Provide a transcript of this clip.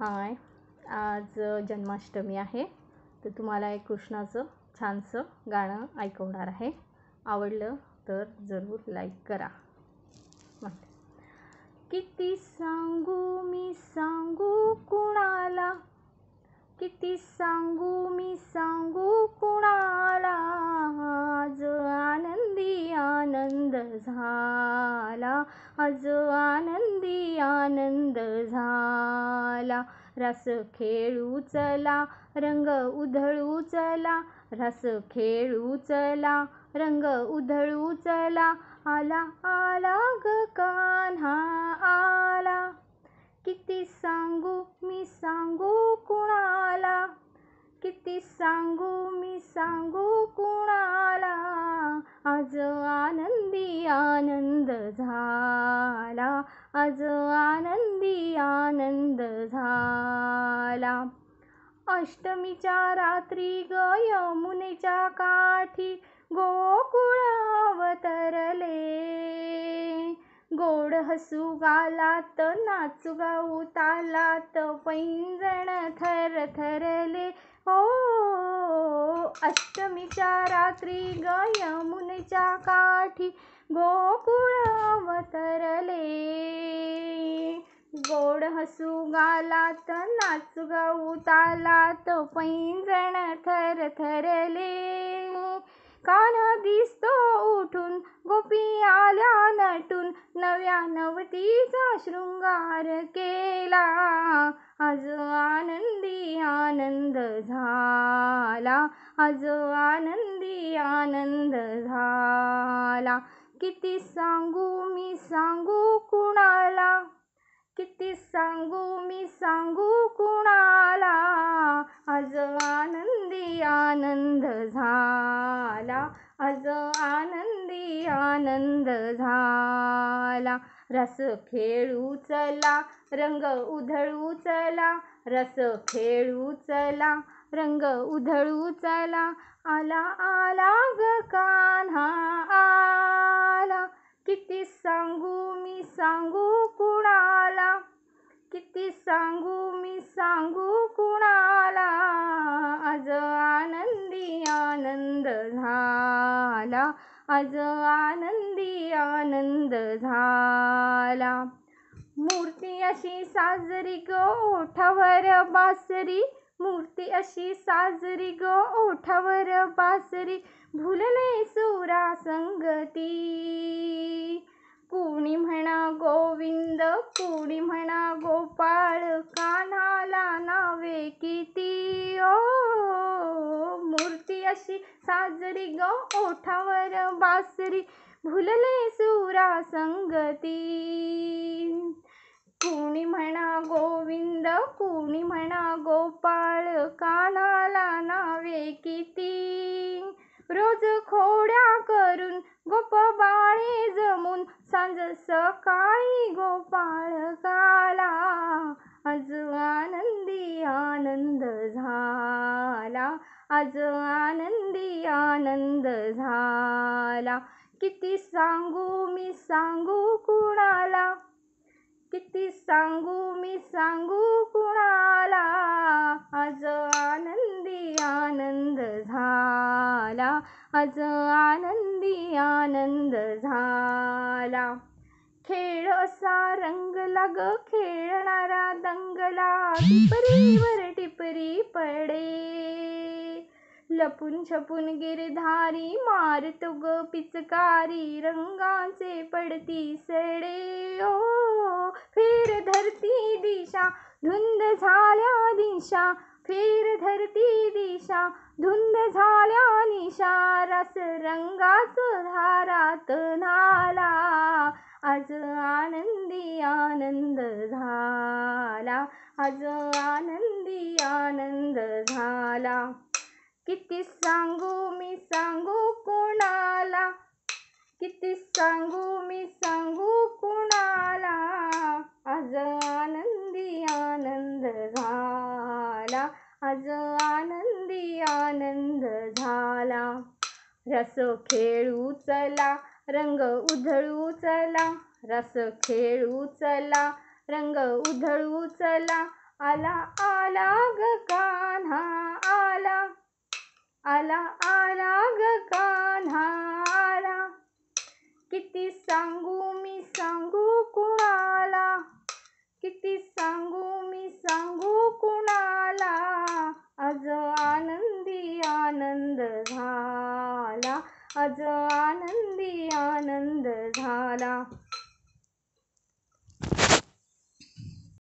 हाय आज जन्माष्टमी आहे तर तुम्हाला एक कृष्णाचं छानसं गाणं ऐकवणार आहे आवडलं तर जरूर लाईक करा किती सांगू मी सांगू कुणाला किती सांगू मी सांगू चला रस खेळू चला रंग उधळू चला रस खेळू चला रंग उधळू चला आला आला ग कान्हा आला किती सांगू मी सांगू कुणाला किती सांगू मी सांगू कुणाला आज आनंदी आनंद झाला आज आनंदी आनंद झाला अष्टमीच्या रात्री ग काठी गोकुळ अवतरले गोड हसू गालात नाचू गाऊ तालात पैंजण थरथरले ओ अष्टमीच्या रात्री ग यमुनेच्या काठी गोकुळ अवतरले गोड हसू गालात नाचू गाऊ तालात पैंजण थर थरले कान दिसतो उठून गोपी आल्या नटून नव्या नवतीचा शृंगार केला आज आनंदी आनंद झाला आज आनंदी आनंद झाला किती सांगू मी सांगू कुणाला किती सांगू मी सांगू कुणाला आज आनंदी आनंद झाला आज आनंदी आनंद झाला रस खेळू चला रंग उधळू चला रस खेळू चला रंग उधळू चला आला आला ग कान्हा आला किती सांगू मी सांगू कुणाला किती सांगू मी सांगू कुणाला आज आनंदी आनंद झाला आज आनंदी आनंद झाला मूर्ती अशी साजरी गोठावर बासरी मूर्ती अशी साजरी ग ओठावर बासरी भुलले सुरा संगती कोणी म्हणा गोविंद कोणी म्हणा गोपाळ कानाला नावे किती ओ मूर्ती अशी साजरी ग ओठावर बासरी भुलले सुरा संगती कोणी म्हणा गोविंद कुणी म्हणा गोपाळ कानाला नावे किती रोज खोड्या करून गोप बाळे जमून सांज सकाळी गोपाळ काला आज आनंदी आनंद झाला आज आनंदी आनंद झाला किती सांगू मी सांगू कुणाला किती सांगू मी सांगू कुणाला आज आनंदी आनंद झाला आज आनंदी आनंद झाला खेळ असा रंगला ग खेळणारा दंगला टिपरीवर टिपरी पडे लपून छपून गिरधारी मारतो पिचकारी रंगाचे पडती सडे ओ फेर धरती दिशा धुंद झाल्या दिशा फेर धरती दिशा धुंद झाल्या निशा रस रंगाच धारात नाला आज आनंदी आनंद झाला आज आनंदी आनंद झाला किती सांगू मी सांगू कोणाला किती सांगू मी सांगू कोणाला आज आनंदी आनंद झाला आज आनंदी आनंद झाला रस खेळू चला रंग उधळू चला रस खेळू चला रंग उधळू चला आला आला ग कान्हा आला आला आला ग कान्हा किती सांगू मी सांगू कुणाला किती सांगू मी सांगू कुणाला आज आनंदी आनंद झाला आज आनंदी आनंद झाला